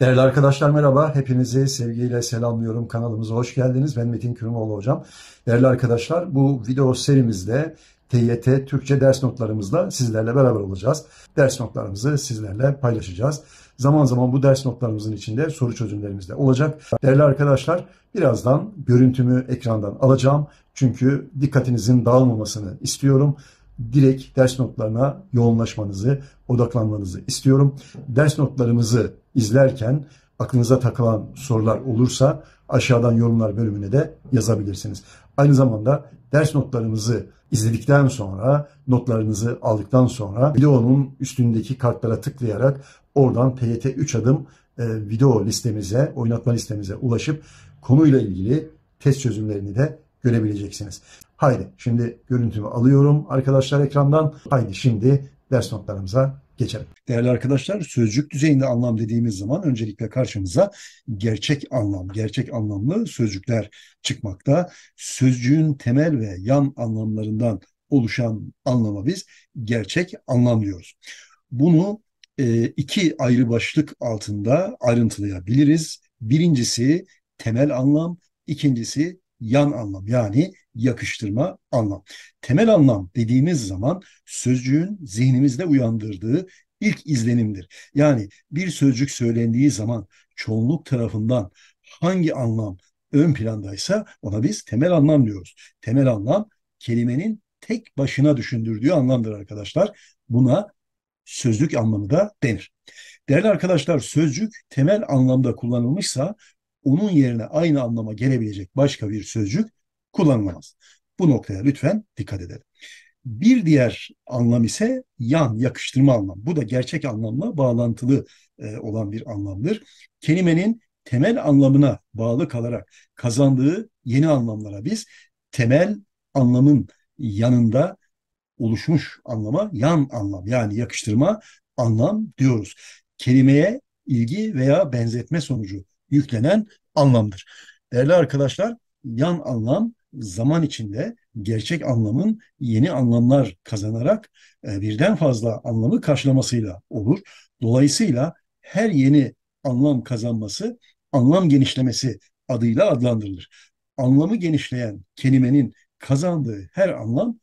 Değerli arkadaşlar merhaba. Hepinizi sevgiyle selamlıyorum. Kanalımıza hoş geldiniz. Ben Metin Kürmoğlu hocam. Değerli arkadaşlar bu video serimizde TYT Türkçe ders notlarımızla sizlerle beraber olacağız. Ders notlarımızı sizlerle paylaşacağız. Zaman zaman bu ders notlarımızın içinde soru çözümlerimiz de olacak. Değerli arkadaşlar birazdan görüntümü ekrandan alacağım. Çünkü dikkatinizin dağılmamasını istiyorum direkt ders notlarına yoğunlaşmanızı, odaklanmanızı istiyorum. Ders notlarımızı izlerken aklınıza takılan sorular olursa aşağıdan yorumlar bölümüne de yazabilirsiniz. Aynı zamanda ders notlarımızı izledikten sonra, notlarınızı aldıktan sonra videonun üstündeki kartlara tıklayarak oradan PYT 3 adım e, video listemize, oynatma listemize ulaşıp konuyla ilgili test çözümlerini de görebileceksiniz. Haydi şimdi görüntümü alıyorum arkadaşlar ekrandan. Haydi şimdi ders notlarımıza geçelim. Değerli arkadaşlar sözcük düzeyinde anlam dediğimiz zaman öncelikle karşımıza gerçek anlam, gerçek anlamlı sözcükler çıkmakta. Sözcüğün temel ve yan anlamlarından oluşan anlama biz gerçek anlam diyoruz. Bunu e, iki ayrı başlık altında ayrıntılayabiliriz. Birincisi temel anlam, ikincisi yan anlam yani yakıştırma anlam. Temel anlam dediğimiz zaman sözcüğün zihnimizde uyandırdığı ilk izlenimdir. Yani bir sözcük söylendiği zaman çoğunluk tarafından hangi anlam ön plandaysa ona biz temel anlam diyoruz. Temel anlam kelimenin tek başına düşündürdüğü anlamdır arkadaşlar. Buna sözlük anlamı da denir. Değerli arkadaşlar sözcük temel anlamda kullanılmışsa onun yerine aynı anlama gelebilecek başka bir sözcük kullanılamaz. Bu noktaya lütfen dikkat edelim. Bir diğer anlam ise yan, yakıştırma anlam. Bu da gerçek anlamla bağlantılı e, olan bir anlamdır. Kelimenin temel anlamına bağlı kalarak kazandığı yeni anlamlara biz temel anlamın yanında oluşmuş anlama yan anlam yani yakıştırma anlam diyoruz. Kelimeye ilgi veya benzetme sonucu yüklenen anlamdır. Değerli arkadaşlar, yan anlam zaman içinde gerçek anlamın yeni anlamlar kazanarak e, birden fazla anlamı karşılamasıyla olur. Dolayısıyla her yeni anlam kazanması anlam genişlemesi adıyla adlandırılır. Anlamı genişleyen kelimenin kazandığı her anlam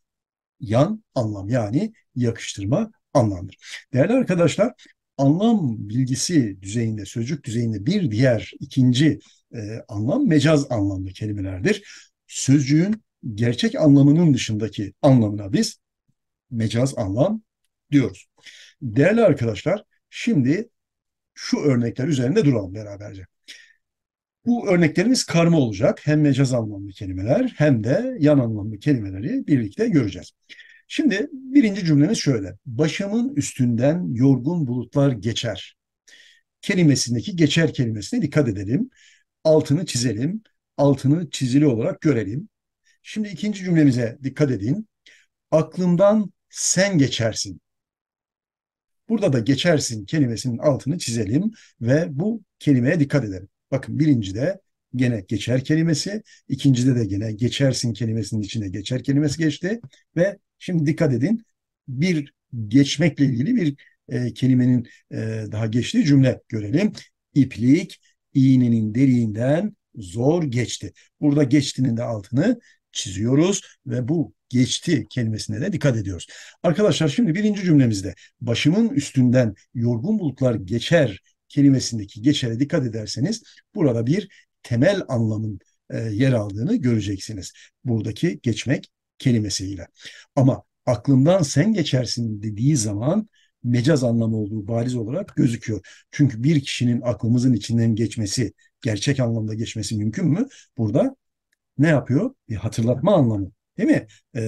yan anlam yani yakıştırma anlamdır. Değerli arkadaşlar anlam bilgisi düzeyinde, sözcük düzeyinde bir diğer ikinci e, anlam mecaz anlamlı kelimelerdir. Sözcüğün gerçek anlamının dışındaki anlamına biz mecaz anlam diyoruz. Değerli arkadaşlar, şimdi şu örnekler üzerinde duralım beraberce. Bu örneklerimiz karma olacak. Hem mecaz anlamlı kelimeler hem de yan anlamlı kelimeleri birlikte göreceğiz. Şimdi birinci cümlemiz şöyle. Başımın üstünden yorgun bulutlar geçer. Kelimesindeki geçer kelimesine dikkat edelim. Altını çizelim. Altını çizili olarak görelim. Şimdi ikinci cümlemize dikkat edin. Aklımdan sen geçersin. Burada da geçersin kelimesinin altını çizelim ve bu kelimeye dikkat edelim. Bakın birinci de gene geçer kelimesi, ikincide de gene geçersin kelimesinin içine geçer kelimesi geçti ve Şimdi dikkat edin. Bir geçmekle ilgili bir e, kelimenin e, daha geçtiği cümle görelim. İplik iğnenin deriğinden zor geçti. Burada geçtinin de altını çiziyoruz ve bu geçti kelimesine de dikkat ediyoruz. Arkadaşlar şimdi birinci cümlemizde başımın üstünden yorgun bulutlar geçer kelimesindeki geçere dikkat ederseniz burada bir temel anlamın e, yer aldığını göreceksiniz. Buradaki geçmek kelimesiyle. Ama aklımdan sen geçersin dediği zaman mecaz anlamı olduğu bariz olarak gözüküyor. Çünkü bir kişinin aklımızın içinden geçmesi, gerçek anlamda geçmesi mümkün mü? Burada ne yapıyor? Bir hatırlatma anlamı değil mi? Ee,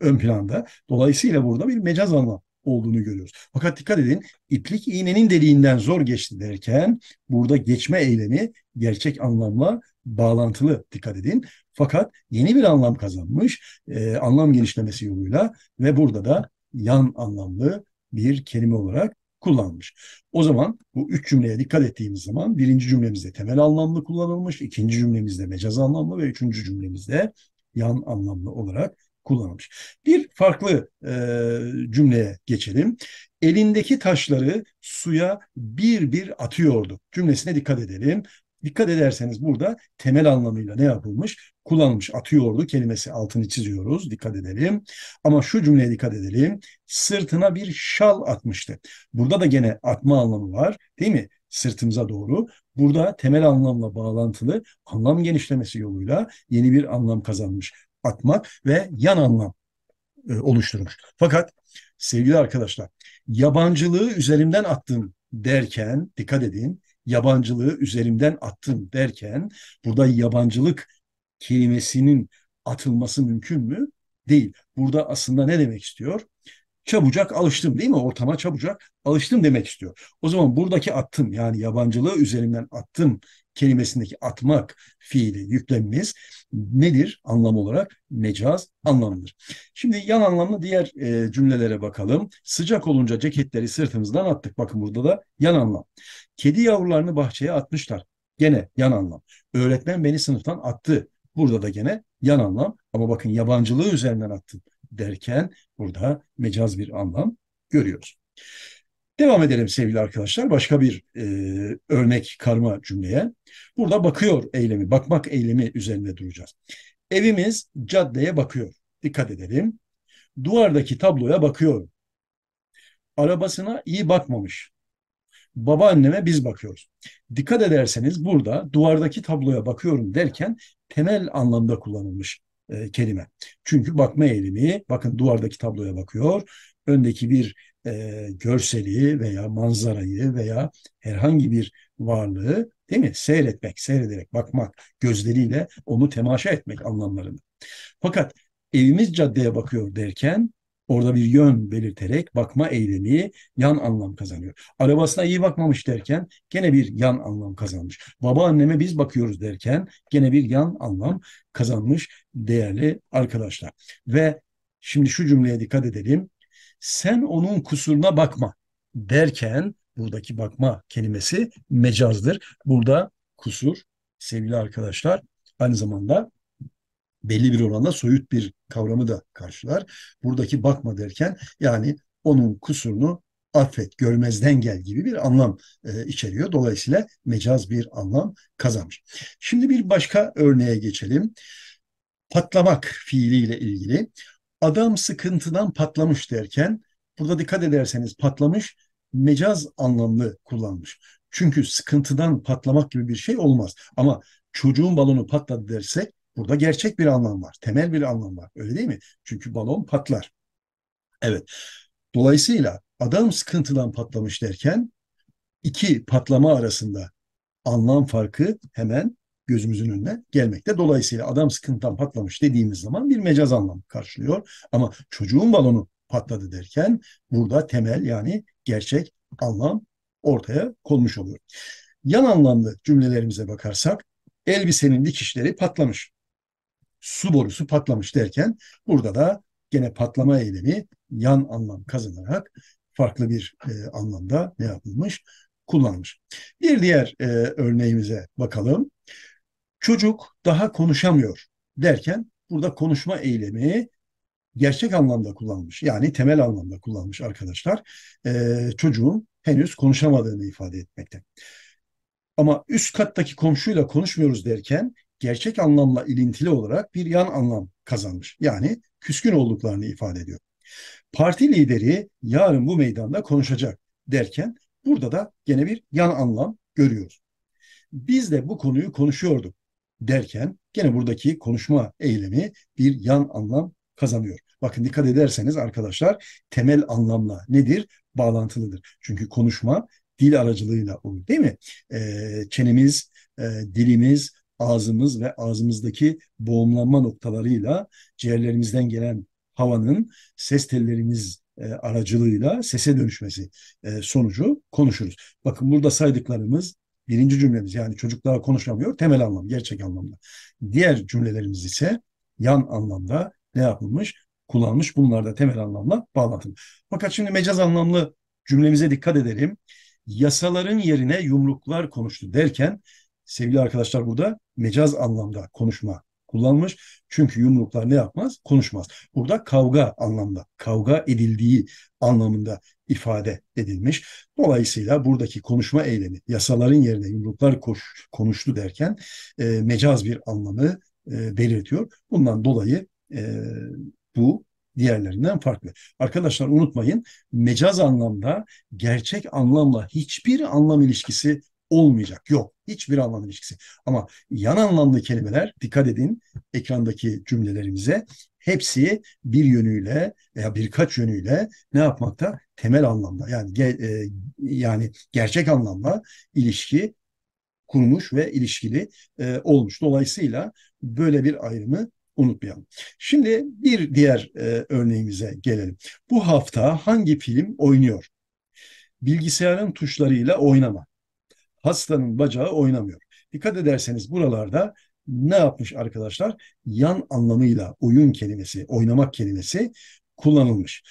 ön planda. Dolayısıyla burada bir mecaz anlam olduğunu görüyoruz. Fakat dikkat edin iplik iğnenin deliğinden zor geçti derken burada geçme eylemi gerçek anlamla bağlantılı dikkat edin. Fakat yeni bir anlam kazanmış, e, anlam genişlemesi yoluyla ve burada da yan anlamlı bir kelime olarak kullanmış. O zaman bu üç cümleye dikkat ettiğimiz zaman birinci cümlemizde temel anlamlı kullanılmış, ikinci cümlemizde mecaz anlamlı ve üçüncü cümlemizde yan anlamlı olarak kullanılmış. Bir farklı e, cümleye geçelim. Elindeki taşları suya bir bir atıyordu. Cümlesine dikkat edelim. Dikkat ederseniz burada temel anlamıyla ne yapılmış? Kullanılmış atıyordu kelimesi altını çiziyoruz. Dikkat edelim. Ama şu cümleye dikkat edelim. Sırtına bir şal atmıştı. Burada da gene atma anlamı var değil mi? Sırtımıza doğru. Burada temel anlamla bağlantılı anlam genişlemesi yoluyla yeni bir anlam kazanmış. Atmak ve yan anlam e, oluşturmuş. Fakat sevgili arkadaşlar yabancılığı üzerimden attım derken dikkat edin yabancılığı üzerimden attım derken burada yabancılık kelimesinin atılması mümkün mü? Değil. Burada aslında ne demek istiyor? Çabucak alıştım değil mi? Ortama çabucak alıştım demek istiyor. O zaman buradaki attım yani yabancılığı üzerimden attım kelimesindeki atmak fiili yüklenmemiz nedir anlam olarak? Mecaz anlamıdır. Şimdi yan anlamlı diğer e, cümlelere bakalım. Sıcak olunca ceketleri sırtımızdan attık. Bakın burada da yan anlam. Kedi yavrularını bahçeye atmışlar. Gene yan anlam. Öğretmen beni sınıftan attı. Burada da gene yan anlam ama bakın yabancılığı üzerinden attı derken burada mecaz bir anlam görüyoruz. Devam edelim sevgili arkadaşlar. Başka bir e, örnek karma cümleye. Burada bakıyor eylemi, bakmak eylemi üzerinde duracağız. Evimiz caddeye bakıyor. Dikkat edelim. Duvardaki tabloya bakıyor. Arabasına iyi bakmamış. Babaanneme biz bakıyoruz. Dikkat ederseniz burada duvardaki tabloya bakıyorum derken temel anlamda kullanılmış e, kelime. Çünkü bakma eylemi, bakın duvardaki tabloya bakıyor, öndeki bir e, görseli veya manzarayı veya herhangi bir varlığı değil mi? Seyretmek, seyrederek bakmak, gözleriyle onu temaşa etmek anlamlarını. Fakat evimiz caddeye bakıyor derken orada bir yön belirterek bakma eylemi yan anlam kazanıyor. Arabasına iyi bakmamış derken gene bir yan anlam kazanmış. Babaanneme biz bakıyoruz derken gene bir yan anlam kazanmış değerli arkadaşlar. Ve şimdi şu cümleye dikkat edelim sen onun kusuruna bakma derken buradaki bakma kelimesi mecazdır. Burada kusur sevgili arkadaşlar aynı zamanda belli bir oranda soyut bir kavramı da karşılar. Buradaki bakma derken yani onun kusurunu affet, görmezden gel gibi bir anlam e, içeriyor. Dolayısıyla mecaz bir anlam kazanmış. Şimdi bir başka örneğe geçelim. Patlamak fiiliyle ilgili adam sıkıntıdan patlamış derken burada dikkat ederseniz patlamış mecaz anlamlı kullanmış. Çünkü sıkıntıdan patlamak gibi bir şey olmaz. Ama çocuğun balonu patladı dersek burada gerçek bir anlam var. Temel bir anlam var. Öyle değil mi? Çünkü balon patlar. Evet. Dolayısıyla adam sıkıntıdan patlamış derken iki patlama arasında anlam farkı hemen gözümüzün önüne gelmekte. Dolayısıyla adam sıkıntıdan patlamış dediğimiz zaman bir mecaz anlam karşılıyor. Ama çocuğun balonu patladı derken burada temel yani gerçek anlam ortaya konmuş oluyor. Yan anlamlı cümlelerimize bakarsak elbisenin dikişleri patlamış. Su borusu patlamış derken burada da gene patlama eylemi yan anlam kazanarak farklı bir e, anlamda ne yapılmış? Kullanılmış. Bir diğer e, örneğimize bakalım. Çocuk daha konuşamıyor derken burada konuşma eylemi gerçek anlamda kullanmış. Yani temel anlamda kullanmış arkadaşlar. E, çocuğun henüz konuşamadığını ifade etmekte. Ama üst kattaki komşuyla konuşmuyoruz derken gerçek anlamla ilintili olarak bir yan anlam kazanmış. Yani küskün olduklarını ifade ediyor. Parti lideri yarın bu meydanda konuşacak derken burada da gene bir yan anlam görüyoruz. Biz de bu konuyu konuşuyorduk derken gene buradaki konuşma eylemi bir yan anlam kazanıyor. Bakın dikkat ederseniz arkadaşlar temel anlamla nedir? Bağlantılıdır. Çünkü konuşma dil aracılığıyla olur değil mi? E, çenemiz, e, dilimiz, ağzımız ve ağzımızdaki boğumlanma noktalarıyla ciğerlerimizden gelen havanın ses tellerimiz e, aracılığıyla sese dönüşmesi e, sonucu konuşuruz. Bakın burada saydıklarımız Birinci cümlemiz yani çocuklar konuşamıyor temel anlam, gerçek anlamda. Diğer cümlelerimiz ise yan anlamda ne yapılmış? Kullanmış. Bunlar da temel anlamla bağlantılmış. Fakat şimdi mecaz anlamlı cümlemize dikkat edelim. Yasaların yerine yumruklar konuştu derken sevgili arkadaşlar burada mecaz anlamda konuşma kullanmış. Çünkü yumruklar ne yapmaz? Konuşmaz. Burada kavga anlamda, kavga edildiği anlamında ifade edilmiş. Dolayısıyla buradaki konuşma eylemi yasaların yerine yumruklar koş, konuştu derken e, mecaz bir anlamı e, belirtiyor. Bundan dolayı e, bu diğerlerinden farklı. Arkadaşlar unutmayın mecaz anlamda gerçek anlamla hiçbir anlam ilişkisi olmayacak. Yok. Hiçbir anlam ilişkisi. Ama yan anlamlı kelimeler dikkat edin ekrandaki cümlelerimize hepsi bir yönüyle veya birkaç yönüyle ne yapmakta? Temel anlamda yani ge, e, yani gerçek anlamda ilişki kurmuş ve ilişkili e, olmuş. Dolayısıyla böyle bir ayrımı unutmayalım. Şimdi bir diğer e, örneğimize gelelim. Bu hafta hangi film oynuyor? Bilgisayarın tuşlarıyla oynama hastanın bacağı oynamıyor. Dikkat ederseniz buralarda ne yapmış arkadaşlar? Yan anlamıyla oyun kelimesi, oynamak kelimesi kullanılmış.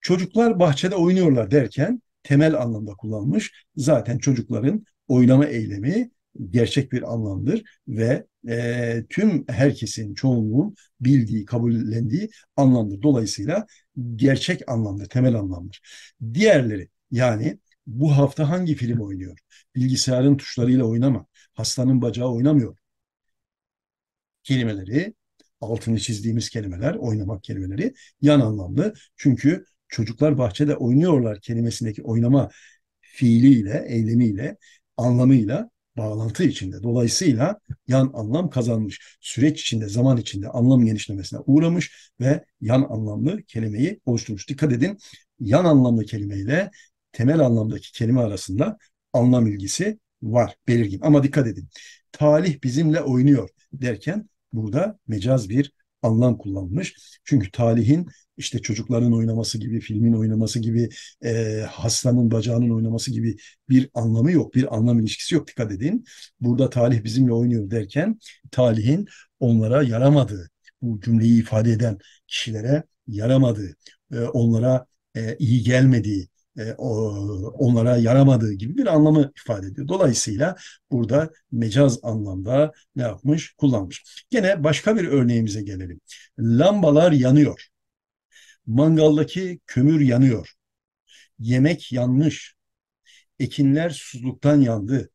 Çocuklar bahçede oynuyorlar derken temel anlamda kullanılmış. Zaten çocukların oynama eylemi gerçek bir anlamdır ve e, tüm herkesin, çoğunluğun bildiği, kabullendiği anlamdır. Dolayısıyla gerçek anlamda temel anlamdır. Diğerleri yani bu hafta hangi film oynuyor? Bilgisayarın tuşlarıyla oynama. Hastanın bacağı oynamıyor. Kelimeleri, altını çizdiğimiz kelimeler, oynamak kelimeleri yan anlamlı. Çünkü çocuklar bahçede oynuyorlar kelimesindeki oynama fiiliyle, eylemiyle, anlamıyla bağlantı içinde. Dolayısıyla yan anlam kazanmış. Süreç içinde, zaman içinde anlam genişlemesine uğramış ve yan anlamlı kelimeyi oluşturmuş. Dikkat edin yan anlamlı kelimeyle temel anlamdaki kelime arasında anlam ilgisi var belirgin. Ama dikkat edin. Talih bizimle oynuyor derken burada mecaz bir anlam kullanılmış. Çünkü talihin işte çocukların oynaması gibi, filmin oynaması gibi, e, hastanın bacağının oynaması gibi bir anlamı yok, bir anlam ilişkisi yok dikkat edin. Burada talih bizimle oynuyor derken talihin onlara yaramadığı, bu cümleyi ifade eden kişilere yaramadığı, e, onlara e, iyi gelmediği, e, onlara yaramadığı gibi bir anlamı ifade ediyor. Dolayısıyla burada mecaz anlamda ne yapmış? Kullanmış. Gene başka bir örneğimize gelelim. Lambalar yanıyor. Mangaldaki kömür yanıyor. Yemek yanmış. Ekinler susuzluktan yandı.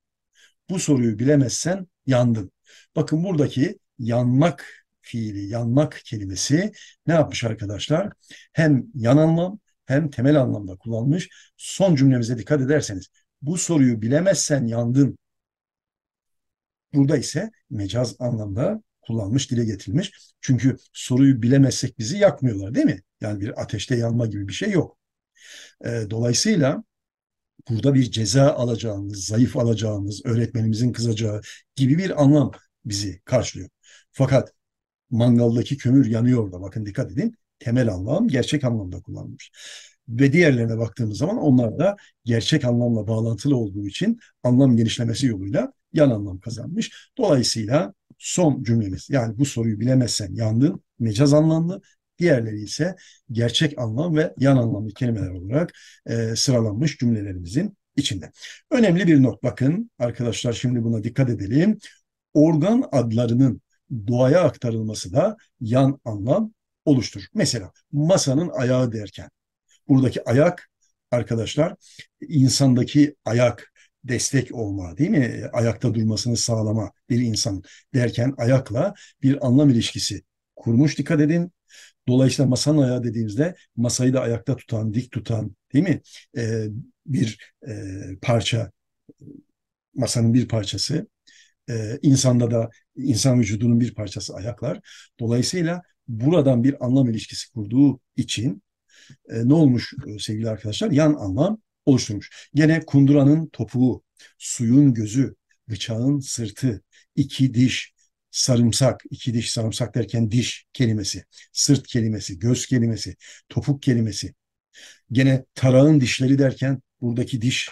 Bu soruyu bilemezsen yandın. Bakın buradaki yanmak fiili, yanmak kelimesi ne yapmış arkadaşlar? Hem yan anlam hem temel anlamda kullanmış. Son cümlemize dikkat ederseniz bu soruyu bilemezsen yandın. Burada ise mecaz anlamda kullanmış, dile getirilmiş. Çünkü soruyu bilemezsek bizi yakmıyorlar değil mi? Yani bir ateşte yanma gibi bir şey yok. E, dolayısıyla burada bir ceza alacağımız, zayıf alacağımız, öğretmenimizin kızacağı gibi bir anlam bizi karşılıyor. Fakat mangaldaki kömür yanıyor da bakın dikkat edin temel anlam gerçek anlamda kullanılmış. Ve diğerlerine baktığımız zaman onlar da gerçek anlamla bağlantılı olduğu için anlam genişlemesi yoluyla yan anlam kazanmış. Dolayısıyla son cümlemiz yani bu soruyu bilemezsen yandın mecaz anlamlı. Diğerleri ise gerçek anlam ve yan anlamlı kelimeler olarak e, sıralanmış cümlelerimizin içinde. Önemli bir not bakın arkadaşlar şimdi buna dikkat edelim. Organ adlarının doğaya aktarılması da yan anlam oluşturur. Mesela masanın ayağı derken buradaki ayak arkadaşlar insandaki ayak destek olma değil mi? Ayakta durmasını sağlama bir insan derken ayakla bir anlam ilişkisi kurmuş dikkat edin. Dolayısıyla masanın ayağı dediğimizde masayı da ayakta tutan, dik tutan değil mi? Ee, bir e, parça masanın bir parçası. Ee, insanda da insan vücudunun bir parçası ayaklar. Dolayısıyla buradan bir anlam ilişkisi kurduğu için e, ne olmuş e, sevgili arkadaşlar? Yan anlam oluşturmuş. Gene kunduranın topuğu, suyun gözü, bıçağın sırtı, iki diş, sarımsak, iki diş sarımsak derken diş kelimesi, sırt kelimesi, göz kelimesi, topuk kelimesi. Gene tarağın dişleri derken buradaki diş,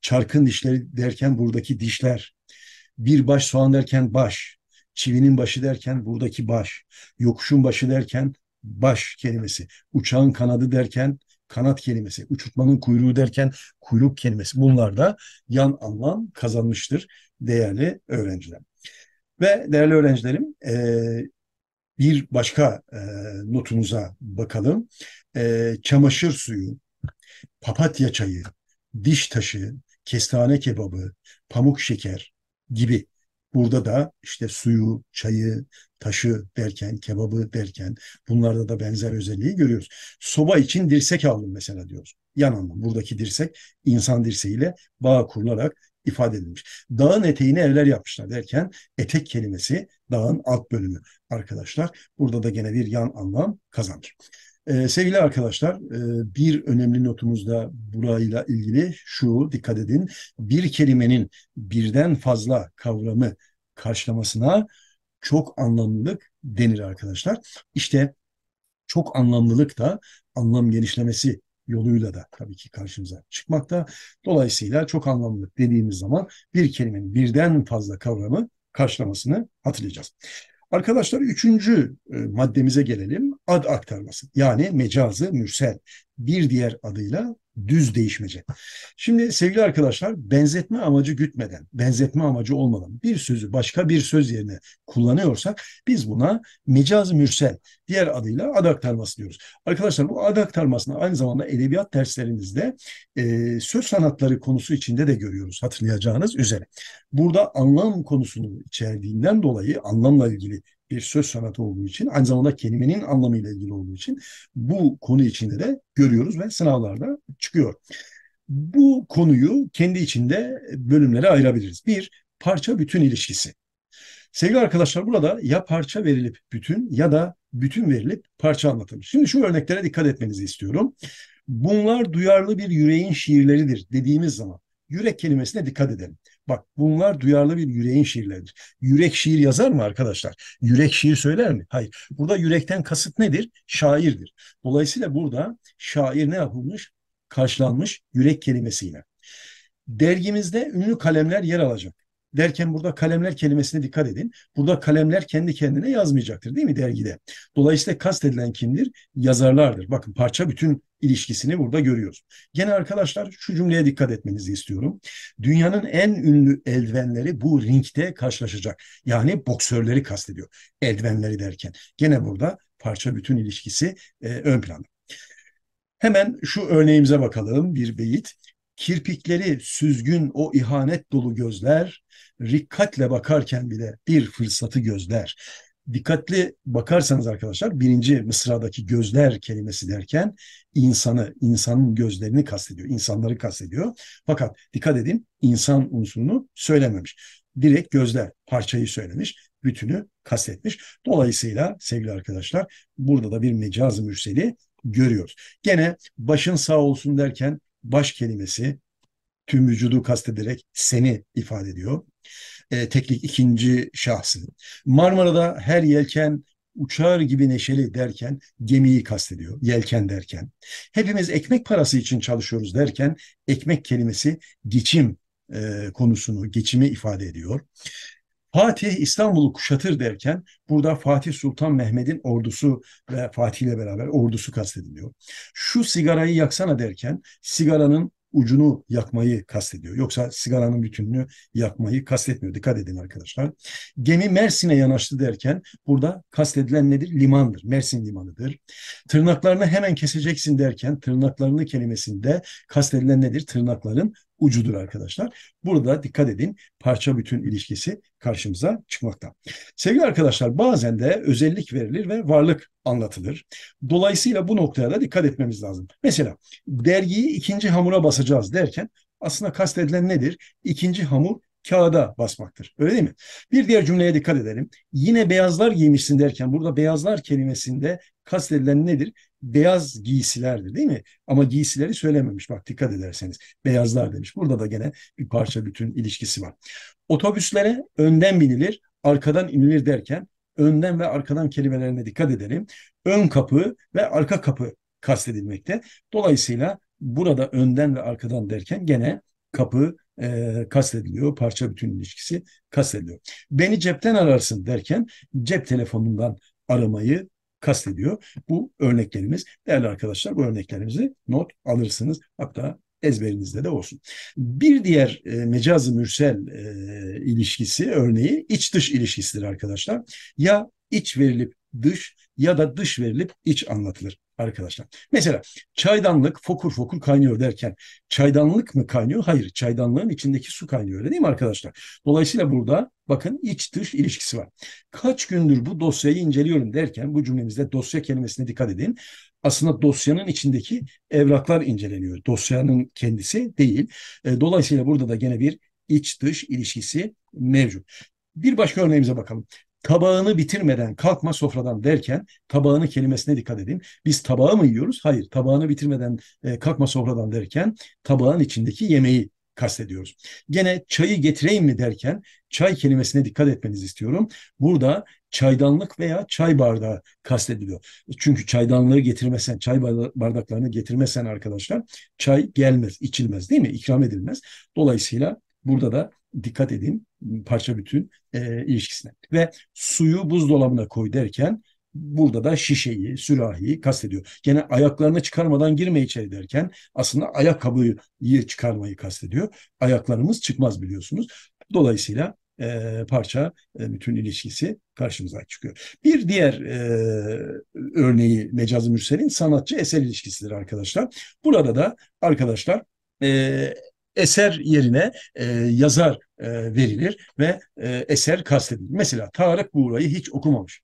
çarkın dişleri derken buradaki dişler, bir baş soğan derken baş, çivinin başı derken buradaki baş, yokuşun başı derken baş kelimesi, uçağın kanadı derken kanat kelimesi, uçurtmanın kuyruğu derken kuyruk kelimesi. Bunlar da yan anlam kazanmıştır değerli öğrenciler. Ve değerli öğrencilerim e, bir başka e, notumuza bakalım. E, çamaşır suyu, papatya çayı, diş taşı, kestane kebabı, pamuk şeker gibi Burada da işte suyu, çayı, taşı derken, kebabı derken bunlarda da benzer özelliği görüyoruz. Soba için dirsek aldım mesela diyoruz. Yan anlam buradaki dirsek insan dirseğiyle bağ kurularak ifade edilmiş. Dağın eteğine evler yapmışlar derken etek kelimesi dağın alt bölümü arkadaşlar. Burada da gene bir yan anlam kazanır. Ee, sevgili arkadaşlar, e, bir önemli notumuz da burayla ilgili şu, dikkat edin. Bir kelimenin birden fazla kavramı karşılamasına çok anlamlılık denir arkadaşlar. İşte çok anlamlılık da anlam genişlemesi yoluyla da tabii ki karşımıza çıkmakta. Dolayısıyla çok anlamlılık dediğimiz zaman bir kelimenin birden fazla kavramı karşılamasını hatırlayacağız. Arkadaşlar üçüncü e, maddemize gelelim. Ad aktarması yani mecazı mürsel bir diğer adıyla düz değişmece. Şimdi sevgili arkadaşlar benzetme amacı gütmeden, benzetme amacı olmadan bir sözü başka bir söz yerine kullanıyorsak biz buna mecaz mürsel diğer adıyla adaktarması diyoruz. Arkadaşlar bu adaktarmasını aynı zamanda edebiyat derslerimizde e, söz sanatları konusu içinde de görüyoruz hatırlayacağınız üzere. Burada anlam konusunu içerdiğinden dolayı anlamla ilgili bir söz sanatı olduğu için aynı zamanda kelimenin anlamıyla ilgili olduğu için bu konu içinde de görüyoruz ve sınavlarda çıkıyor. Bu konuyu kendi içinde bölümlere ayırabiliriz. Bir, parça bütün ilişkisi. Sevgili arkadaşlar burada ya parça verilip bütün ya da bütün verilip parça anlatılmış. Şimdi şu örneklere dikkat etmenizi istiyorum. Bunlar duyarlı bir yüreğin şiirleridir dediğimiz zaman yürek kelimesine dikkat edelim. Bak bunlar duyarlı bir yüreğin şiirleridir. Yürek şiir yazar mı arkadaşlar? Yürek şiir söyler mi? Hayır. Burada yürekten kasıt nedir? Şairdir. Dolayısıyla burada şair ne yapılmış? Karşılanmış yürek kelimesiyle. Dergimizde ünlü kalemler yer alacak derken burada kalemler kelimesine dikkat edin. Burada kalemler kendi kendine yazmayacaktır değil mi dergide? Dolayısıyla kastedilen kimdir? Yazarlardır. Bakın parça bütün ilişkisini burada görüyoruz. Gene arkadaşlar şu cümleye dikkat etmenizi istiyorum. Dünyanın en ünlü eldivenleri bu ringde karşılaşacak. Yani boksörleri kastediyor. Eldivenleri derken. Gene burada parça bütün ilişkisi e, ön planda. Hemen şu örneğimize bakalım bir beyit kirpikleri süzgün o ihanet dolu gözler rikkatle bakarken bile bir fırsatı gözler. Dikkatli bakarsanız arkadaşlar birinci Mısra'daki gözler kelimesi derken insanı, insanın gözlerini kastediyor, insanları kastediyor. Fakat dikkat edin insan unsurunu söylememiş. Direkt gözler parçayı söylemiş, bütünü kastetmiş. Dolayısıyla sevgili arkadaşlar burada da bir mecaz mürseli görüyoruz. Gene başın sağ olsun derken baş kelimesi tüm vücudu kastederek seni ifade ediyor. E, teknik ikinci şahsı. Marmara'da her yelken uçar gibi neşeli derken gemiyi kastediyor. Yelken derken. Hepimiz ekmek parası için çalışıyoruz derken ekmek kelimesi geçim e, konusunu, geçimi ifade ediyor. Fatih İstanbul'u kuşatır derken burada Fatih Sultan Mehmet'in ordusu ve Fatih ile beraber ordusu kastediliyor. Şu sigarayı yaksana derken sigaranın ucunu yakmayı kastediyor. Yoksa sigaranın bütününü yakmayı kastetmiyor. Dikkat edin arkadaşlar. Gemi Mersin'e yanaştı derken burada kastedilen nedir? Limandır. Mersin limanıdır. Tırnaklarını hemen keseceksin derken tırnaklarını kelimesinde kastedilen nedir? Tırnakların ucudur arkadaşlar. Burada dikkat edin parça bütün ilişkisi karşımıza çıkmakta. Sevgili arkadaşlar bazen de özellik verilir ve varlık anlatılır. Dolayısıyla bu noktaya da dikkat etmemiz lazım. Mesela dergiyi ikinci hamura basacağız derken aslında kastedilen nedir? İkinci hamur kağıda basmaktır. Öyle değil mi? Bir diğer cümleye dikkat edelim. Yine beyazlar giymişsin derken burada beyazlar kelimesinde kastedilen nedir? beyaz giysilerdi değil mi? Ama giysileri söylememiş bak dikkat ederseniz. Beyazlar demiş. Burada da gene bir parça bütün ilişkisi var. Otobüslere önden binilir, arkadan inilir derken önden ve arkadan kelimelerine dikkat edelim. Ön kapı ve arka kapı kastedilmekte. Dolayısıyla burada önden ve arkadan derken gene kapı e, kastediliyor. Parça bütün ilişkisi kastediliyor. Beni cepten ararsın derken cep telefonundan aramayı kastediyor. Bu örneklerimiz değerli arkadaşlar bu örneklerimizi not alırsınız. Hatta ezberinizde de olsun. Bir diğer e, mecaz mürsel e, ilişkisi örneği iç dış ilişkisidir arkadaşlar. Ya iç verilip dış ya da dış verilip iç anlatılır arkadaşlar. Mesela çaydanlık fokur fokur kaynıyor derken çaydanlık mı kaynıyor? Hayır çaydanlığın içindeki su kaynıyor öyle değil mi arkadaşlar? Dolayısıyla burada bakın iç dış ilişkisi var. Kaç gündür bu dosyayı inceliyorum derken bu cümlemizde dosya kelimesine dikkat edin. Aslında dosyanın içindeki evraklar inceleniyor. Dosyanın kendisi değil. E, dolayısıyla burada da gene bir iç dış ilişkisi mevcut. Bir başka örneğimize bakalım tabağını bitirmeden kalkma sofradan derken tabağını kelimesine dikkat edin. Biz tabağı mı yiyoruz? Hayır. Tabağını bitirmeden e, kalkma sofradan derken tabağın içindeki yemeği kastediyoruz. Gene çayı getireyim mi derken çay kelimesine dikkat etmenizi istiyorum. Burada çaydanlık veya çay bardağı kastediliyor. Çünkü çaydanlığı getirmesen, çay bardaklarını getirmesen arkadaşlar çay gelmez, içilmez değil mi? İkram edilmez. Dolayısıyla Burada da dikkat edin parça bütün e, ilişkisine. Ve suyu buzdolabına koy derken burada da şişeyi, sürahiyi kastediyor. Gene ayaklarını çıkarmadan girme içeri derken aslında ayakkabıyı çıkarmayı kastediyor. Ayaklarımız çıkmaz biliyorsunuz. Dolayısıyla e, parça e, bütün ilişkisi karşımıza çıkıyor. Bir diğer e, örneği Mecaz-ı Mürsel'in sanatçı eser ilişkisidir arkadaşlar. Burada da arkadaşlar e, eser yerine e, yazar e, verilir ve e, eser kastedilir. Mesela Tarık Buğra'yı hiç okumamış.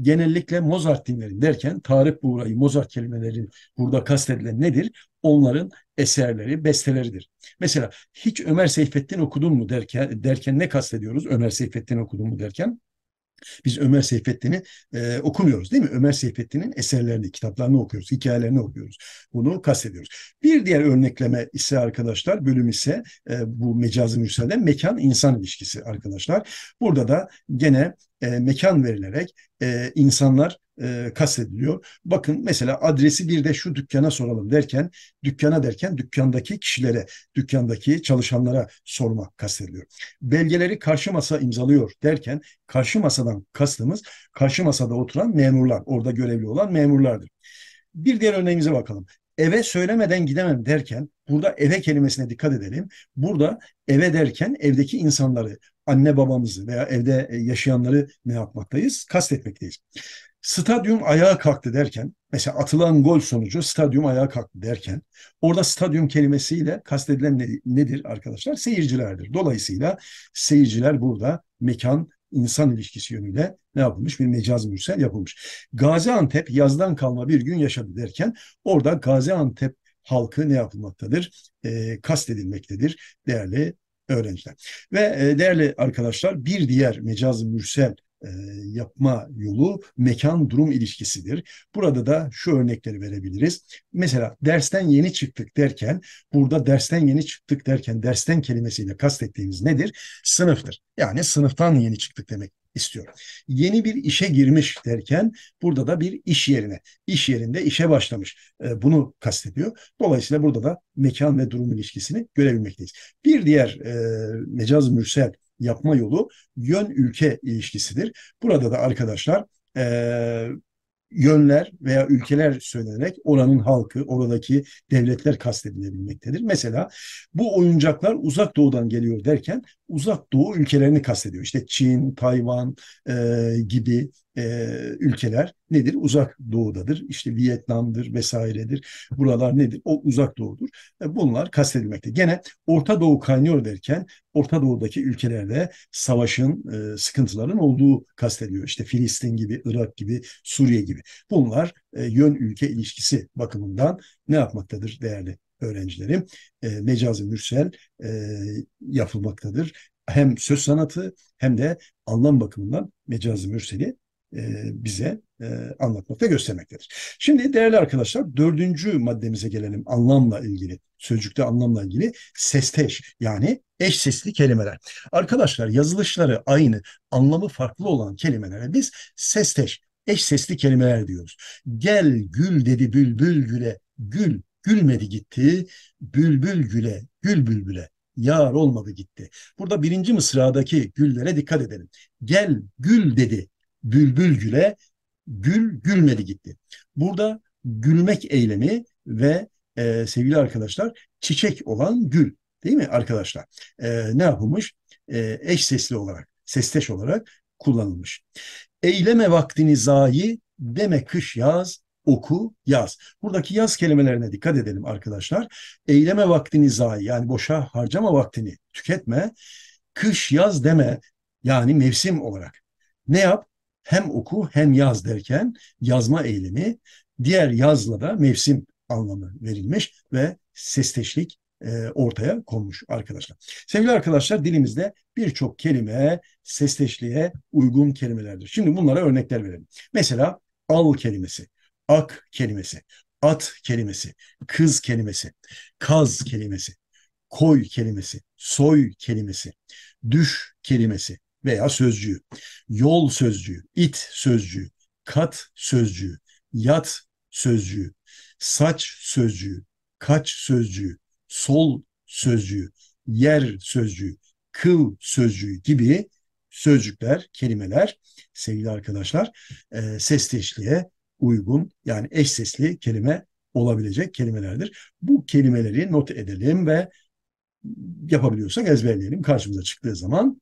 Genellikle Mozart dinlerim derken Tarık Buğra'yı, Mozart kelimeleri burada kastedilen nedir? Onların eserleri, besteleridir. Mesela hiç Ömer Seyfettin okudun mu derken, derken ne kastediyoruz Ömer Seyfettin okudun mu derken? Biz Ömer Seyfettin'i e, okumuyoruz değil mi? Ömer Seyfettin'in eserlerini, kitaplarını okuyoruz, hikayelerini okuyoruz. Bunu kastediyoruz. Bir diğer örnekleme ise arkadaşlar bölüm ise e, bu mecazi mürselden mekan-insan ilişkisi arkadaşlar. Burada da gene e, mekan verilerek e, insanlar e, kastediliyor. Bakın mesela adresi bir de şu dükkana soralım derken, dükkana derken dükkandaki kişilere, dükkandaki çalışanlara sormak kastediliyor. Belgeleri karşı masa imzalıyor derken karşı masadan kastımız karşı masada oturan memurlar, orada görevli olan memurlardır. Bir diğer örneğimize bakalım eve söylemeden gidemem derken burada eve kelimesine dikkat edelim. Burada eve derken evdeki insanları, anne babamızı veya evde yaşayanları ne yapmaktayız? Kastetmekteyiz stadyum ayağa kalktı derken, mesela atılan gol sonucu stadyum ayağa kalktı derken, orada stadyum kelimesiyle kastedilen ne, nedir arkadaşlar? Seyircilerdir. Dolayısıyla seyirciler burada mekan insan ilişkisi yönüyle ne yapılmış? Bir mecaz mürsel yapılmış. Gaziantep yazdan kalma bir gün yaşadı derken orada Gaziantep halkı ne yapılmaktadır? E, kastedilmektedir değerli öğrenciler. Ve e, değerli arkadaşlar bir diğer mecaz mürsel e, yapma yolu mekan-durum ilişkisidir. Burada da şu örnekleri verebiliriz. Mesela dersten yeni çıktık derken, burada dersten yeni çıktık derken dersten kelimesiyle kastettiğimiz nedir? Sınıftır. Yani sınıftan yeni çıktık demek istiyorum. Yeni bir işe girmiş derken burada da bir iş yerine, iş yerinde işe başlamış e, bunu kastediyor. Dolayısıyla burada da mekan ve durum ilişkisini görebilmekteyiz. Bir diğer e, mecaz mürsel yapma yolu yön ülke ilişkisidir. Burada da arkadaşlar e, yönler veya ülkeler söylenerek oranın halkı, oradaki devletler kastedilebilmektedir. Mesela bu oyuncaklar uzak doğudan geliyor derken uzak doğu ülkelerini kastediyor. İşte Çin, Tayvan e, gibi e, ülkeler nedir? Uzak doğudadır. İşte Vietnam'dır vesairedir. Buralar nedir? O uzak doğudur. E, bunlar kastedilmekte. Gene Orta Doğu kaynıyor derken Orta Doğu'daki ülkelerde savaşın, e, sıkıntıların olduğu kastediyor. İşte Filistin gibi, Irak gibi, Suriye gibi. Bunlar e, yön ülke ilişkisi bakımından ne yapmaktadır değerli öğrencilerim? E, mecazi mürsel e, yapılmaktadır hem söz sanatı hem de anlam bakımından mecazi mürseli e, bize e, anlatmakta göstermektedir. Şimdi değerli arkadaşlar dördüncü maddemize gelelim anlamla ilgili. Sözcükte anlamla ilgili sesteş yani eş sesli kelimeler. Arkadaşlar yazılışları aynı anlamı farklı olan kelimelere biz sesteş eş sesli kelimeler diyoruz. Gel gül dedi bülbül güle gül gülmedi gitti bülbül güle gül bülbüle yar olmadı gitti. Burada birinci mısradaki güllere dikkat edelim. Gel gül dedi bülbül güle, gül gülmedi gitti. Burada gülmek eylemi ve e, sevgili arkadaşlar çiçek olan gül değil mi arkadaşlar? E, ne yapılmış? E, eş sesli olarak, sesteş olarak kullanılmış. Eyleme vaktini zayi deme kış yaz oku yaz. Buradaki yaz kelimelerine dikkat edelim arkadaşlar. Eyleme vaktini zayi yani boşa harcama vaktini tüketme. Kış yaz deme yani mevsim olarak. Ne yap? hem oku hem yaz derken yazma eylemi diğer yazla da mevsim anlamı verilmiş ve sesteşlik e, ortaya konmuş arkadaşlar. Sevgili arkadaşlar dilimizde birçok kelime sesteşliğe uygun kelimelerdir. Şimdi bunlara örnekler verelim. Mesela al kelimesi, ak kelimesi, at kelimesi, kız kelimesi, kaz kelimesi, koy kelimesi, soy kelimesi, düş kelimesi, veya sözcüğü, yol sözcüğü, it sözcüğü, kat sözcüğü, yat sözcüğü, saç sözcüğü, kaç sözcüğü, sol sözcüğü, yer sözcüğü, kıl sözcüğü gibi sözcükler, kelimeler sevgili arkadaşlar e, sesleşliğe uygun yani eş sesli kelime olabilecek kelimelerdir. Bu kelimeleri not edelim ve yapabiliyorsak ezberleyelim. Karşımıza çıktığı zaman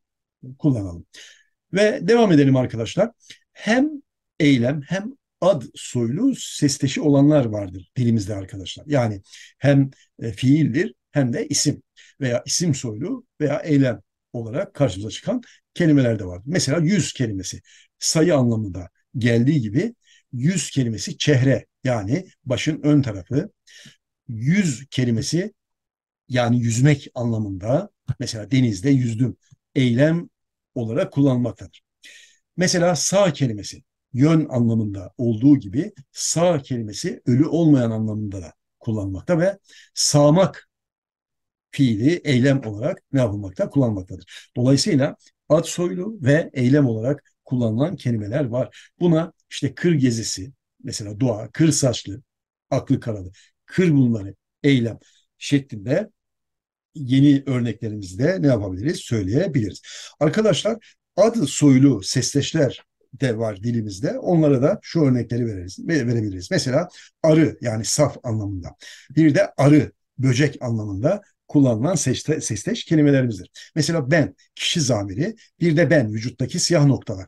kullanalım. Ve devam edelim arkadaşlar. Hem eylem hem ad soylu sesteşi olanlar vardır dilimizde arkadaşlar. Yani hem e, fiildir hem de isim veya isim soylu veya eylem olarak karşımıza çıkan kelimeler de vardır. Mesela yüz kelimesi sayı anlamında geldiği gibi yüz kelimesi çehre yani başın ön tarafı. Yüz kelimesi yani yüzmek anlamında mesela denizde yüzdüm eylem olarak kullanmaktadır. Mesela sağ kelimesi yön anlamında olduğu gibi sağ kelimesi ölü olmayan anlamında da kullanmakta ve sağmak fiili eylem olarak ne yapılmakta? Kullanmaktadır. Dolayısıyla ad soylu ve eylem olarak kullanılan kelimeler var. Buna işte kır gezisi, mesela dua kır saçlı, aklı karalı, kır bunları, eylem şeklinde yeni örneklerimizde ne yapabiliriz? Söyleyebiliriz. Arkadaşlar adı soylu sesleşler de var dilimizde. Onlara da şu örnekleri veririz, verebiliriz. Mesela arı yani saf anlamında. Bir de arı böcek anlamında kullanılan seçte, sesteş kelimelerimizdir. Mesela ben kişi zamiri, bir de ben vücuttaki siyah noktalar.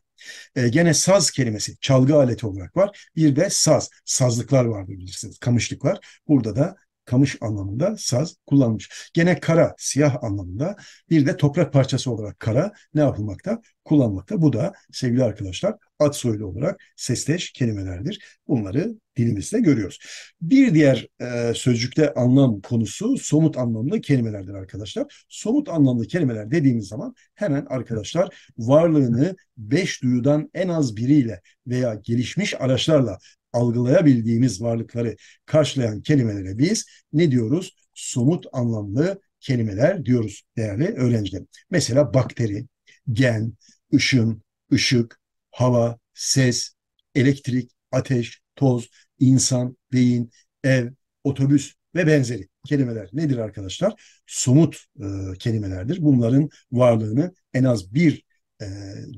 E, gene saz kelimesi çalgı aleti olarak var. Bir de saz, sazlıklar vardır bilirsiniz, kamışlıklar. Burada da kamış anlamında saz kullanmış. Gene kara, siyah anlamında bir de toprak parçası olarak kara ne yapılmakta? Kullanmakta. Bu da sevgili arkadaşlar ad soylu olarak sesteş kelimelerdir. Bunları dilimizde görüyoruz. Bir diğer e, sözcükte anlam konusu somut anlamlı kelimelerdir arkadaşlar. Somut anlamlı kelimeler dediğimiz zaman hemen arkadaşlar varlığını beş duyudan en az biriyle veya gelişmiş araçlarla algılayabildiğimiz varlıkları karşılayan kelimelere biz ne diyoruz? Somut anlamlı kelimeler diyoruz değerli öğrenciler. Mesela bakteri, gen, ışın, ışık, hava, ses, elektrik, ateş, toz, insan, beyin, ev, otobüs ve benzeri kelimeler nedir arkadaşlar? Somut e, kelimelerdir. Bunların varlığını en az bir e,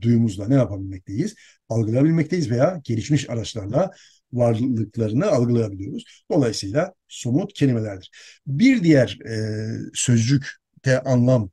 duyumuzla ne yapabilmekteyiz? Algılayabilmekteyiz veya gelişmiş araçlarla varlıklarını algılayabiliyoruz. Dolayısıyla somut kelimelerdir. Bir diğer e, sözcükte anlam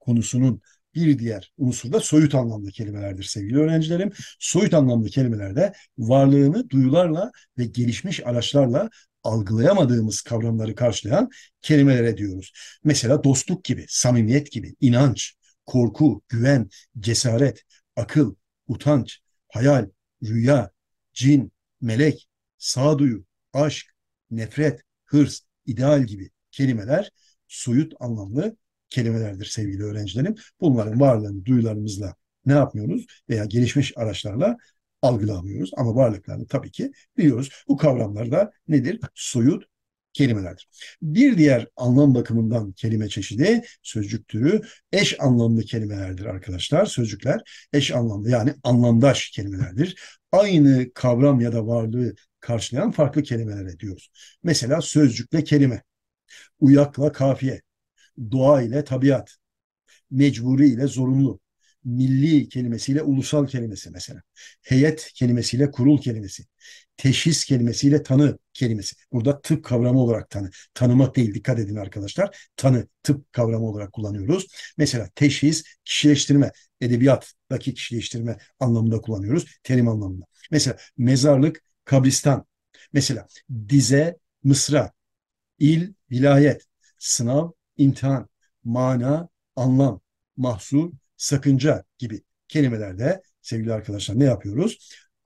konusunun bir diğer unsur da soyut anlamlı kelimelerdir sevgili öğrencilerim. Soyut anlamlı kelimelerde varlığını duyularla ve gelişmiş araçlarla algılayamadığımız kavramları karşılayan kelimelere diyoruz. Mesela dostluk gibi, samimiyet gibi, inanç, korku, güven, cesaret, akıl, utanç, hayal, rüya, cin, melek, sağduyu, aşk, nefret, hırs, ideal gibi kelimeler soyut anlamlı kelimelerdir sevgili öğrencilerim. Bunların varlığını duyularımızla ne yapmıyoruz veya gelişmiş araçlarla algılamıyoruz ama varlıklarını tabii ki biliyoruz. Bu kavramlar da nedir? Soyut kelimelerdir. Bir diğer anlam bakımından kelime çeşidi, sözcük türü eş anlamlı kelimelerdir arkadaşlar. Sözcükler eş anlamlı yani anlamdaş kelimelerdir. Aynı kavram ya da varlığı karşılayan farklı kelimelere diyoruz. Mesela sözcükle kelime, uyakla kafiye, doğa ile tabiat, mecburi ile zorunlu, milli kelimesiyle ulusal kelimesi mesela, heyet kelimesiyle kurul kelimesi, teşhis kelimesiyle tanı kelimesi. Burada tıp kavramı olarak tanı. Tanıma değil dikkat edin arkadaşlar. Tanı tıp kavramı olarak kullanıyoruz. Mesela teşhis kişileştirme, edebiyattaki kişileştirme anlamında kullanıyoruz. Terim anlamında. Mesela mezarlık, kabristan. Mesela dize, mısra, il, vilayet, sınav, imtihan, mana, anlam, mahsur, sakınca gibi kelimelerde sevgili arkadaşlar ne yapıyoruz?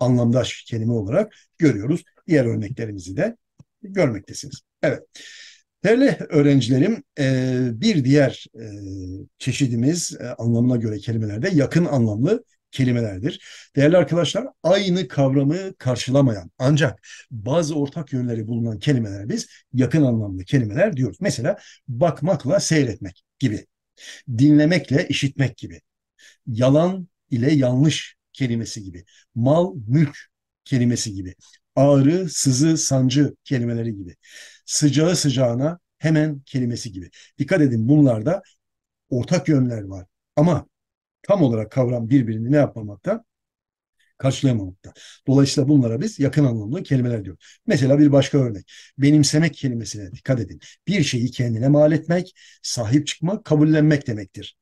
anlamdaş kelime olarak görüyoruz. Diğer örneklerimizi de görmektesiniz. Evet. Değerli öğrencilerim, e, bir diğer e, çeşidimiz e, anlamına göre kelimelerde yakın anlamlı kelimelerdir. Değerli arkadaşlar, aynı kavramı karşılamayan ancak bazı ortak yönleri bulunan kelimelere biz yakın anlamlı kelimeler diyoruz. Mesela bakmakla seyretmek gibi, dinlemekle işitmek gibi, yalan ile yanlış kelimesi gibi, mal mülk kelimesi gibi, ağrı, sızı, sancı kelimeleri gibi, sıcağı sıcağına hemen kelimesi gibi. Dikkat edin bunlarda ortak yönler var ama tam olarak kavram birbirini ne yapmamakta? karşılayamamakta. Dolayısıyla bunlara biz yakın anlamlı kelimeler diyoruz. Mesela bir başka örnek. Benimsemek kelimesine dikkat edin. Bir şeyi kendine mal etmek, sahip çıkmak, kabullenmek demektir.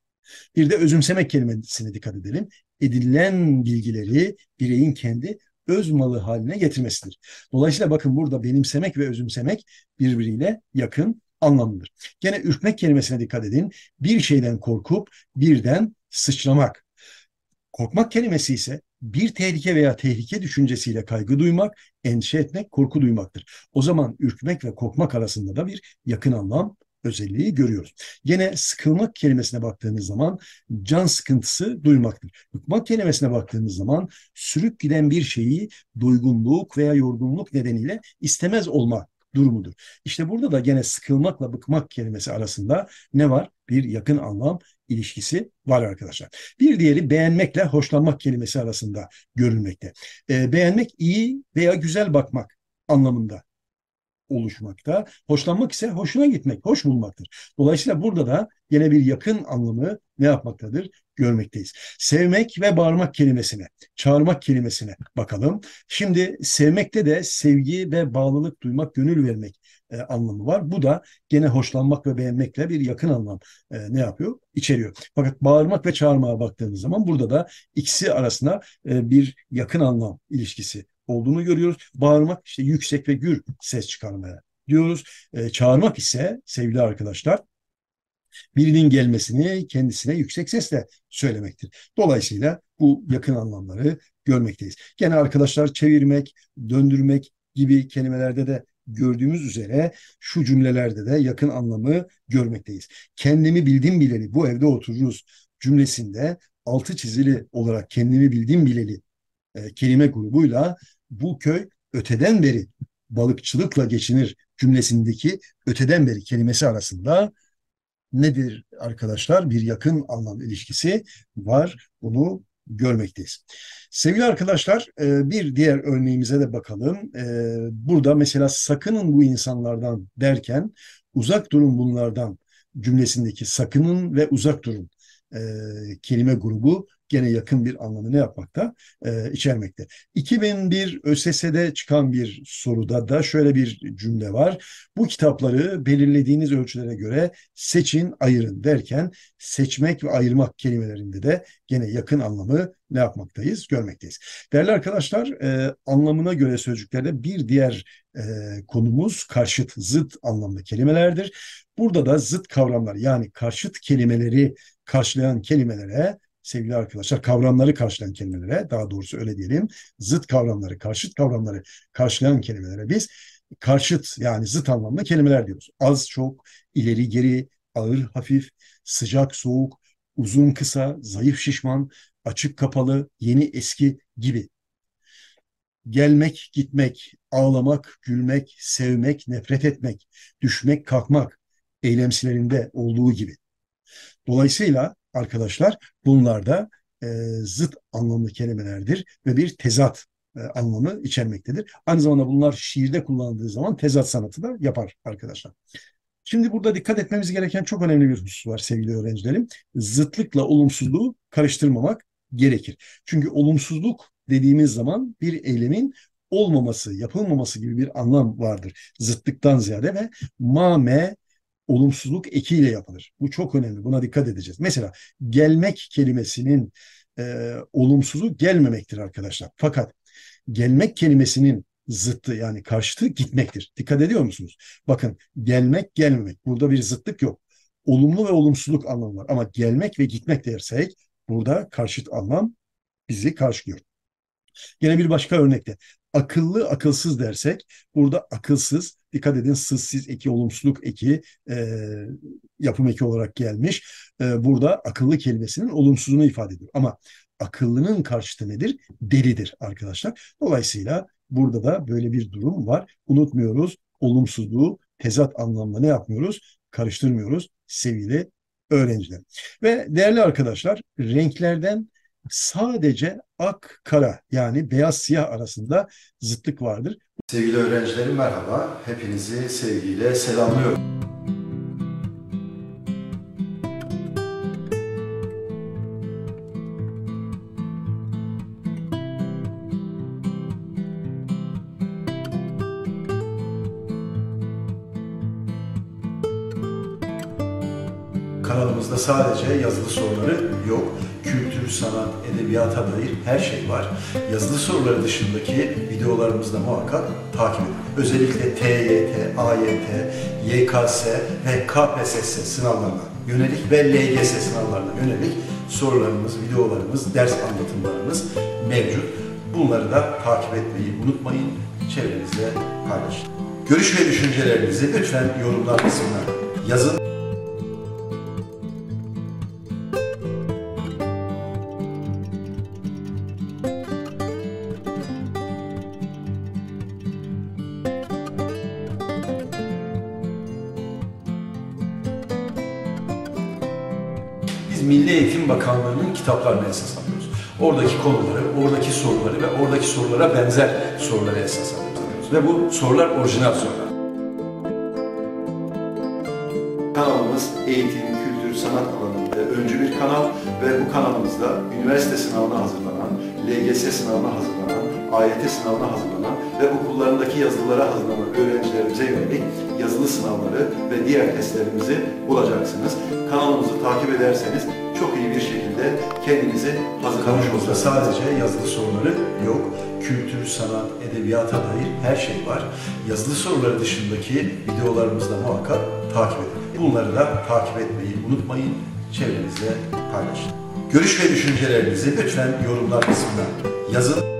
Bir de özümsemek kelimesine dikkat edelim edinilen bilgileri bireyin kendi öz malı haline getirmesidir. Dolayısıyla bakın burada benimsemek ve özümsemek birbiriyle yakın anlamlıdır. Gene ürkmek kelimesine dikkat edin. Bir şeyden korkup birden sıçramak. Korkmak kelimesi ise bir tehlike veya tehlike düşüncesiyle kaygı duymak, endişe etmek, korku duymaktır. O zaman ürkmek ve korkmak arasında da bir yakın anlam özelliği görüyoruz. Yine sıkılmak kelimesine baktığımız zaman can sıkıntısı duymaktır. Bıkmak kelimesine baktığımız zaman sürüp giden bir şeyi doygunluk veya yorgunluk nedeniyle istemez olma durumudur. İşte burada da gene sıkılmakla bıkmak kelimesi arasında ne var? Bir yakın anlam ilişkisi var arkadaşlar. Bir diğeri beğenmekle hoşlanmak kelimesi arasında görülmekte. E, beğenmek iyi veya güzel bakmak anlamında oluşmakta. Hoşlanmak ise hoşuna gitmek, hoş bulmaktır. Dolayısıyla burada da yine bir yakın anlamı ne yapmaktadır? Görmekteyiz. Sevmek ve bağırmak kelimesine, çağırmak kelimesine bakalım. Şimdi sevmekte de sevgi ve bağlılık duymak, gönül vermek e, anlamı var. Bu da gene hoşlanmak ve beğenmekle bir yakın anlam e, ne yapıyor? İçeriyor. Fakat bağırmak ve çağırmaya baktığımız zaman burada da ikisi arasında e, bir yakın anlam ilişkisi olduğunu görüyoruz. Bağırmak işte yüksek ve gür ses çıkarmaya diyoruz. E, çağırmak ise sevgili arkadaşlar birinin gelmesini kendisine yüksek sesle söylemektir. Dolayısıyla bu yakın anlamları görmekteyiz. Gene arkadaşlar çevirmek, döndürmek gibi kelimelerde de gördüğümüz üzere şu cümlelerde de yakın anlamı görmekteyiz. Kendimi bildim bileli bu evde otururuz cümlesinde altı çizili olarak kendimi bildim bileli e, kelime grubuyla bu köy öteden beri balıkçılıkla geçinir cümlesindeki öteden beri kelimesi arasında nedir arkadaşlar? Bir yakın anlam ilişkisi var. Bunu görmekteyiz. Sevgili arkadaşlar e, bir diğer örneğimize de bakalım. E, burada mesela sakının bu insanlardan derken uzak durun bunlardan cümlesindeki sakının ve uzak durun kelime grubu gene yakın bir anlamı ne yapmakta? E, içermekte. 2001 ÖSS'de çıkan bir soruda da şöyle bir cümle var. Bu kitapları belirlediğiniz ölçülere göre seçin, ayırın derken seçmek ve ayırmak kelimelerinde de gene yakın anlamı ne yapmaktayız? Görmekteyiz. Değerli arkadaşlar e, anlamına göre sözcüklerde bir diğer e, konumuz karşıt, zıt anlamlı kelimelerdir. Burada da zıt kavramlar yani karşıt kelimeleri karşılayan kelimelere sevgili arkadaşlar kavramları karşılayan kelimelere daha doğrusu öyle diyelim zıt kavramları karşıt kavramları karşılayan kelimelere biz karşıt yani zıt anlamda kelimeler diyoruz. Az çok, ileri geri, ağır hafif, sıcak soğuk, uzun kısa, zayıf şişman, açık kapalı, yeni eski gibi. Gelmek, gitmek, ağlamak, gülmek, sevmek, nefret etmek, düşmek, kalkmak eylemsilerinde olduğu gibi. Dolayısıyla arkadaşlar bunlar da e, zıt anlamlı kelimelerdir ve bir tezat e, anlamı içermektedir. Aynı zamanda bunlar şiirde kullanıldığı zaman tezat sanatı da yapar arkadaşlar. Şimdi burada dikkat etmemiz gereken çok önemli bir husus var sevgili öğrencilerim. Zıtlıkla olumsuzluğu karıştırmamak gerekir. Çünkü olumsuzluk dediğimiz zaman bir eylemin olmaması, yapılmaması gibi bir anlam vardır. Zıtlıktan ziyade ve mame olumsuzluk ekiyle yapılır. Bu çok önemli. Buna dikkat edeceğiz. Mesela gelmek kelimesinin e, olumsuzu gelmemektir arkadaşlar. Fakat gelmek kelimesinin zıttı yani karşıtı gitmektir. Dikkat ediyor musunuz? Bakın gelmek gelmemek. Burada bir zıtlık yok. Olumlu ve olumsuzluk anlamı var. Ama gelmek ve gitmek dersek burada karşıt anlam bizi karşılıyor. Yine bir başka örnekte akıllı akılsız dersek burada akılsız dikkat edin sız sızsiz eki olumsuzluk eki e, yapım eki olarak gelmiş. E, burada akıllı kelimesinin olumsuzunu ifade ediyor. Ama akıllının karşıtı nedir? Delidir arkadaşlar. Dolayısıyla burada da böyle bir durum var. Unutmuyoruz olumsuzluğu tezat anlamda ne yapmıyoruz? Karıştırmıyoruz sevgili öğrenciler. Ve değerli arkadaşlar renklerden sadece ak kara yani beyaz siyah arasında zıtlık vardır. Sevgili öğrencilerim merhaba. Hepinizi sevgiyle selamlıyorum. Kanalımızda sadece yazılı soruları yok kültür, sanat, edebiyata dair her şey var. Yazılı soruları dışındaki videolarımızda muhakkak takip edin. Özellikle TYT, AYT, YKS ve KPSS sınavlarına yönelik ve LGS sınavlarına yönelik sorularımız, videolarımız, ders anlatımlarımız mevcut. Bunları da takip etmeyi unutmayın, çevrenizde paylaşın. Görüş ve düşüncelerinizi lütfen yorumlar kısmına yazın. Eğitim Bakanlığı'nın kitaplarını esas alıyoruz. Oradaki konuları, oradaki soruları ve oradaki sorulara benzer soruları esas alıyoruz. Ve bu sorular orijinal sorular. Kanalımız eğitim, kültür, sanat alanında öncü bir kanal ve bu kanalımızda üniversite sınavına hazırlanan, LGS sınavına hazırlanan, AYT sınavına hazırlanan ve okullarındaki yazılılara hazırlanan öğrencilerimize yönelik yazılı sınavları ve diğer testlerimizi bulacaksınız. Kanalımızı takip ederseniz çok iyi bir şekilde kendinizi hazırlamış olursunuz. Sadece yazılı soruları yok. Kültür, sanat, edebiyata dair her şey var. Yazılı soruları dışındaki videolarımızda muhakkak takip edin. Bunları da takip etmeyi unutmayın. Çevrenizle paylaşın. Görüş ve düşüncelerinizi lütfen yorumlar kısmına yazın.